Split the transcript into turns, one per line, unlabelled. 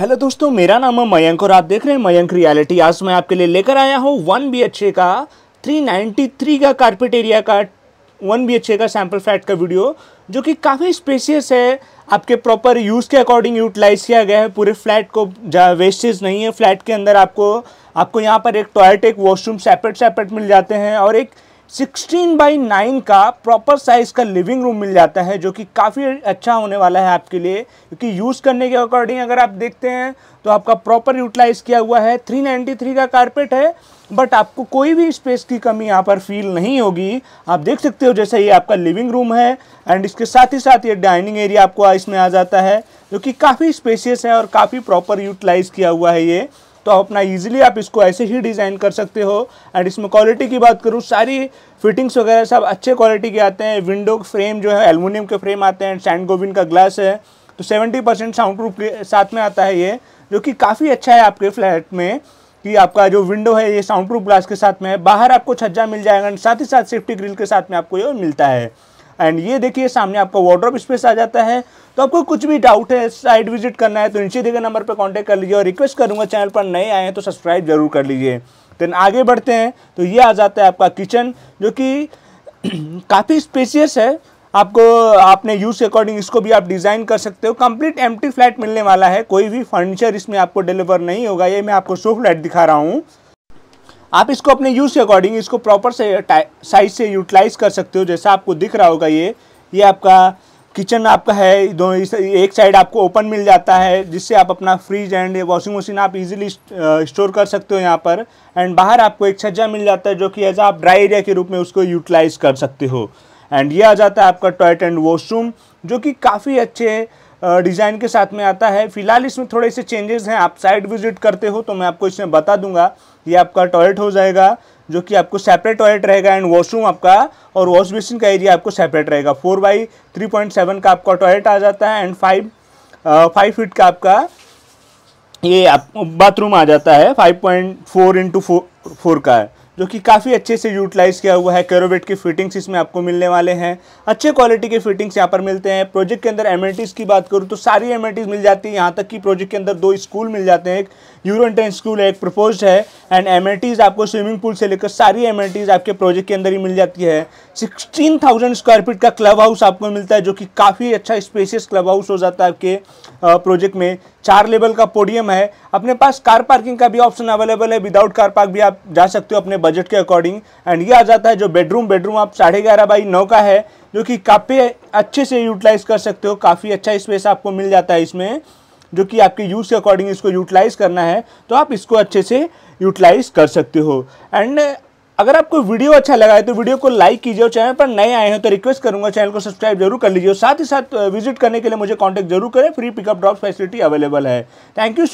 hello दोस्तों मेरा नाम है मयंक और आप देख रहे हैं मयंक रियलिटी आज मैं आपके लिए लेकर आया हूँ वन बी का 393 का कारपेट एरिया का वन बी का सैम्पल फ्लैट का वीडियो जो कि काफ़ी स्पेसियस है आपके प्रॉपर यूज़ के अकॉर्डिंग यूटिलाइज किया गया है पूरे फ्लैट को जहाँ वेस्टेज नहीं है फ्लैट के अंदर आपको आपको यहाँ पर एक टॉयलेट एक वॉशरूम सेपरेट सेपरेट मिल जाते हैं और एक सिक्सटीन बाई नाइन का प्रॉपर साइज़ का लिविंग रूम मिल जाता है जो कि काफ़ी अच्छा होने वाला है आपके लिए क्योंकि यूज़ करने के अकॉर्डिंग अगर आप देखते हैं तो आपका प्रॉपर यूटिलाइज़ किया हुआ है 393 का कारपेट है बट आपको कोई भी स्पेस की कमी यहाँ पर फील नहीं होगी आप देख सकते हो जैसे ये आपका लिविंग रूम है एंड इसके साथ ही साथ ये डाइनिंग एरिया आपको इसमें आ जाता है जो कि काफ़ी स्पेसियस है और काफ़ी प्रॉपर यूटिलाइज़ किया हुआ है ये तो आप अपना इजीली आप इसको ऐसे ही डिज़ाइन कर सकते हो एंड इसमें क्वालिटी की बात करूँ सारी फिटिंग्स वगैरह सब अच्छे क्वालिटी के आते हैं विंडो फ्रेम जो है एलमिनियम के फ्रेम आते हैं सैंड गोविन का ग्लास है तो 70 परसेंट साउंड प्रूफ के साथ में आता है ये जो कि काफ़ी अच्छा है आपके फ्लैट में कि आपका जो विंडो है ये साउंड प्रूफ ग्लास के साथ में है बाहर आपको छज्जा मिल जाएगा साथ ही साथ सेफ्टी ग्रिल के साथ में आपको ये मिलता है एंड ये देखिए सामने आपका वार्ड्रॉप स्पेस आ जाता है तो आपको कुछ भी डाउट है साइट विजिट करना है तो नीचे दिए गए नंबर पर कॉन्टैक्ट कर लीजिए और रिक्वेस्ट करूँगा चैनल पर नए आए हैं तो सब्सक्राइब जरूर कर लीजिए देन आगे बढ़ते हैं तो ये आ जाता है आपका किचन जो कि काफ़ी स्पेसियस है आपको आपने यूज़ अकॉर्डिंग इसको भी आप डिज़ाइन कर सकते हो कंप्लीट एम्प्टी फ्लैट मिलने वाला है कोई भी फर्नीचर इसमें आपको डिलीवर नहीं होगा ये मैं आपको शो फ्लैट दिखा रहा हूँ आप इसको अपने यूज़ के अकॉर्डिंग इसको प्रॉपर से साइज से यूटिलाइज कर सकते हो जैसा आपको दिख रहा होगा ये ये आपका किचन आपका है दो एक साइड आपको ओपन मिल जाता है जिससे आप अपना फ्रिज एंड वॉशिंग मशीन आप इजीली स्टोर कर सकते हो यहाँ पर एंड बाहर आपको एक छज्जा मिल जाता है जो कि एज आप ड्राई एरिया के रूप में उसको यूटिलाइज कर सकते हो एंड ये आ जाता है आपका टॉयलेट एंड वॉशरूम जो कि काफ़ी अच्छे डिज़ाइन के साथ में आता है फिलहाल इसमें थोड़े से चेंजेस हैं आप साइड विजिट करते हो तो मैं आपको इसमें बता दूंगा ये आपका टॉयलेट हो जाएगा जो कि आपको सेपरेट टॉयलेट रहेगा एंड वॉशरूम आपका और वॉश बेसिन का एरिया आपको सेपरेट रहेगा four by three point seven का आपका टॉयलेट आ जाता है एंड फाइव फाइव फीट का आपका ये आप बाथरूम आ जाता है five point four into four four का है जो कि काफ़ी अच्छे से यूटिलाइज़ किया हुआ है कैरोबेट की फिटिंग्स इसमें आपको मिलने वाले हैं अच्छे क्वालिटी के फिटिंग्स यहाँ पर मिलते हैं प्रोजेक्ट के अंदर एमिनिटीज़ की बात करूँ तो सारी एमिनिटीज़ मिल जाती है यहाँ तक कि प्रोजेक्ट के अंदर दो स्कूल मिल जाते हैं एक यूरो स्कूल है एक प्रपोज है एंड एमिनिटीज़ आपको स्विमिंग पूल से लेकर सारी एमिनिटीज़ आपके प्रोजेक्ट के अंदर ही मिल जाती है सिक्सटीन थाउजेंड स्क्वायर फीट का क्लब हाउस आपको मिलता है जो कि काफ़ी अच्छा स्पेशियस क्लब हाउस हो जाता है आपके प्रोजेक्ट में चार लेवल का पोडियम है अपने पास कार पार्किंग का भी ऑप्शन अवेलेबल है विदाउट कार पार्क भी आप जा सकते हो अपने बजट के अकॉर्डिंग एंड ये आ जाता है जो बेडरूम बेडरूम आप साढ़े ग्यारह बाई नौ का है जो कि काफ़ी अच्छे से यूटिलाइज कर सकते हो काफ़ी अच्छा स्पेस आपको मिल जाता है इसमें जो कि आपके यूज़ के अकॉर्डिंग इसको यूटिलाइज़ करना है तो आप इसको अच्छे से यूटिलाइज़ कर सकते हो एंड अगर आपको वीडियो अच्छा लगा है तो वीडियो को लाइक कीजिए और चैनल पर नए आए हो तो रिक्वेस्ट करूंगा चैनल को सब्सक्राइब जरूर कर लीजिए और साथ ही साथ विजिट uh, करने के लिए मुझे कॉन्टैक्ट जरूर करें free pickup drop facility available है थैंक यू